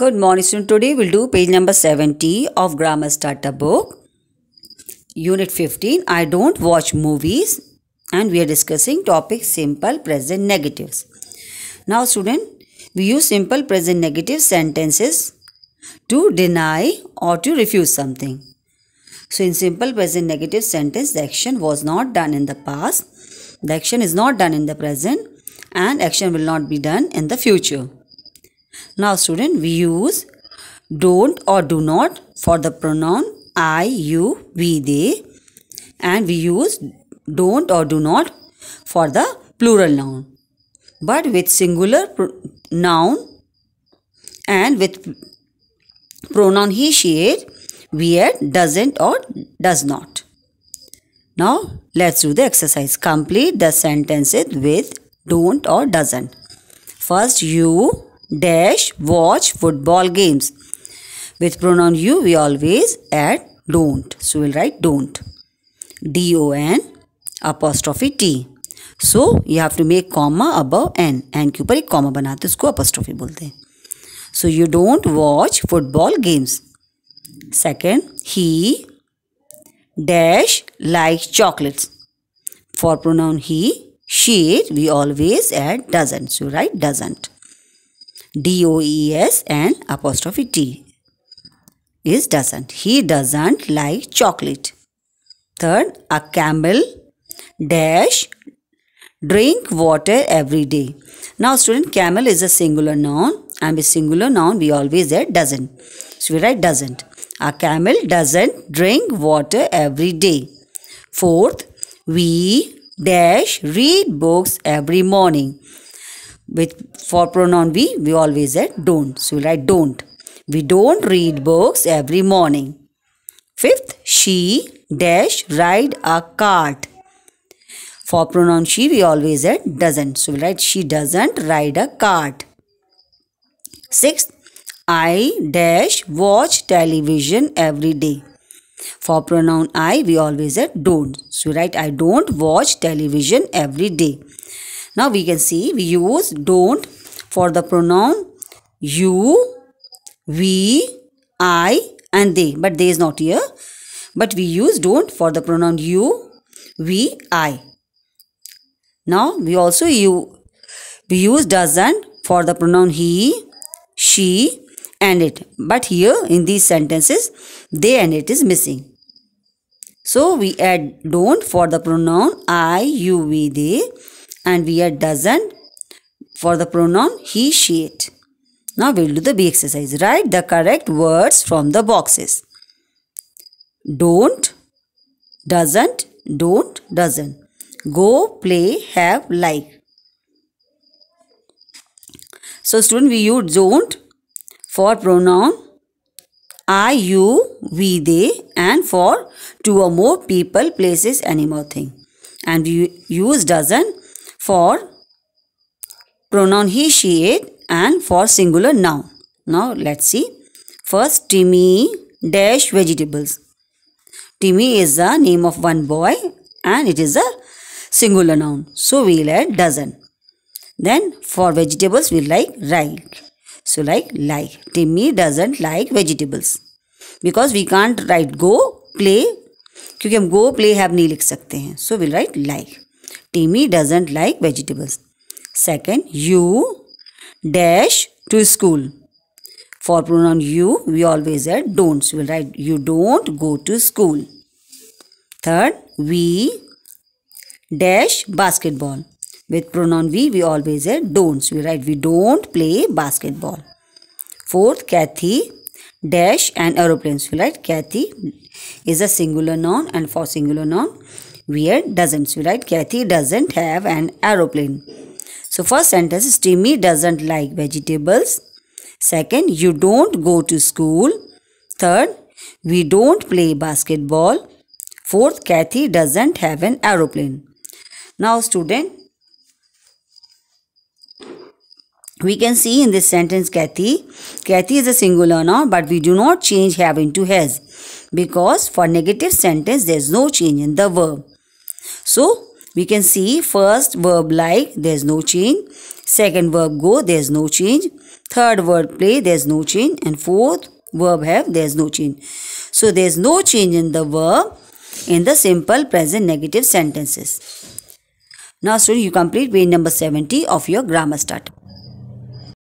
Good morning students. Today we'll do page number 70 of Grammar Starter book. Unit 15 I don't watch movies and we are discussing topic simple present negatives. Now student we use simple present negative sentences to deny or to refuse something. So in simple present negative sentence the action was not done in the past. The action is not done in the present and action will not be done in the future. Now student we use don't or do not for the pronoun I, you, we, they and we use don't or do not for the plural noun but with singular noun and with pronoun he, she, it we add doesn't or does not. Now let's do the exercise. Complete the sentences with don't or doesn't. First you dash watch football games. With pronoun you, we always add don't. So we'll write don't. D O N apostrophe T. So you have to make comma above N N के ऊपर एक comma बनाते हैं उसको apostrophe बोलते हैं so you don't watch football games second he dash like chocolates for pronoun he she it we always at doesn't so right doesn't D-O-E-S and apostrophe T is doesn't. He doesn't like chocolate. Third, a camel dash drink water every day. Now student, camel is a singular noun and with singular noun we always add doesn't. So we write doesn't. A camel doesn't drink water every day. Fourth, we dash read books every morning with for pronoun we we always add don't so we write don't we don't read books every morning fifth she dash ride a cart for pronoun she we always add doesn't so we write she doesn't ride a cart sixth i dash watch television every day for pronoun i we always add don't so we write i don't watch television every day now we can see we use don't for the pronoun you, we, I and they. But they is not here. But we use don't for the pronoun you, we, I. Now we also you we use doesn't for the pronoun he, she and it. But here in these sentences they and it is missing. So we add don't for the pronoun I, you, we, they and we are doesn't for the pronoun he, she, it. Now we'll do the B exercise. Write the correct words from the boxes. Don't, doesn't, don't, doesn't. Go, play, have, like. So student we use don't for pronoun I, you, we, they and for two or more people, places, animal, thing. And we use doesn't for pronoun he, she, it and for singular noun. Now let's see. First Timmy dash vegetables. Timmy is the name of one boy and it is a singular noun. So we will add dozen. Then for vegetables we like like. So like like. Timmy doesn't like vegetables. Because we can't write go, play. kyunki hum go play have nahi likh sakte hain so we'll write like Timmy doesn't like vegetables. Second, you dash to school. For pronoun you, we always add don't. So we'll write you don't go to school. Third, we dash basketball. With pronoun we, we always add don't. So we write we don't play basketball. Fourth, Kathy dash and aeroplanes. So we write Kathy is a singular noun and for singular noun where doesn't. So write Kathy doesn't have an aeroplane. So first sentence Timmy doesn't like vegetables. Second, you don't go to school. Third, we don't play basketball. Fourth, Kathy doesn't have an aeroplane. Now student, We can see in this sentence Kathy. Kathy is a singular noun but we do not change have into has because for negative sentence there is no change in the verb. So, we can see first verb like, there's no change. Second verb go, there's no change. Third verb play, there's no change. And fourth verb have, there's no change. So, there's no change in the verb in the simple present negative sentences. Now, students, you complete page number 70 of your grammar starter.